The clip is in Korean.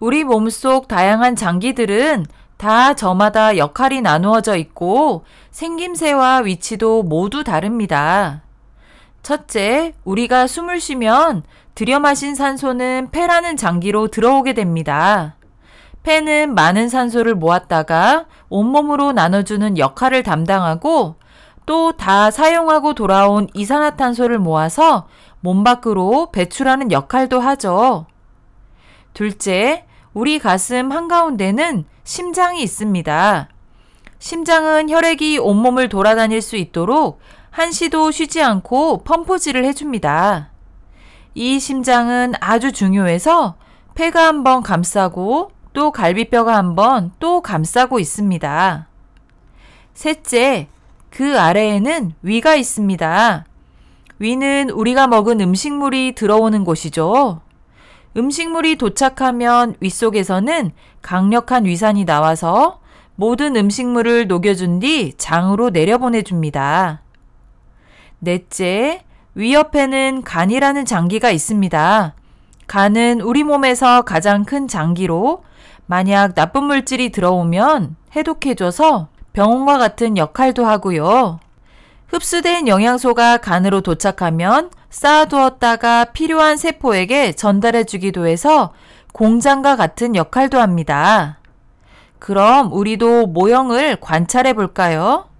우리 몸 속 다양한 장기들은 다 저마다 역할이 나누어져 있고 생김새와 위치도 모두 다릅니다. 첫째, 우리가 숨을 쉬면 들여마신 산소는 폐라는 장기로 들어오게 됩니다. 폐는 많은 산소를 모았다가 온몸으로 나눠주는 역할을 담당하고 또 다 사용하고 돌아온 이산화탄소를 모아서 몸 밖으로 배출하는 역할도 하죠. 둘째, 우리 가슴 한가운데는 심장이 있습니다. 심장은 혈액이 온몸을 돌아다닐 수 있도록 한시도 쉬지 않고 펌프질을 해줍니다. 이 심장은 아주 중요해서 폐가 한번 감싸고 또 갈비뼈가 한번 또 감싸고 있습니다. 셋째, 그 아래에는 위가 있습니다. 위는 우리가 먹은 음식물이 들어오는 곳이죠. 음식물이 도착하면 위 속에서는 강력한 위산이 나와서 모든 음식물을 녹여준 뒤 장으로 내려보내줍니다. 넷째, 위 옆에는 간이라는 장기가 있습니다. 간은 우리 몸에서 가장 큰 장기로 만약 나쁜 물질이 들어오면 해독해줘서 병원과 같은 역할도 하고요. 흡수된 영양소가 간으로 도착하면 쌓아두었다가 필요한 세포에게 전달해주기도 해서 공장과 같은 역할도 합니다. 그럼 우리도 모형을 관찰해 볼까요?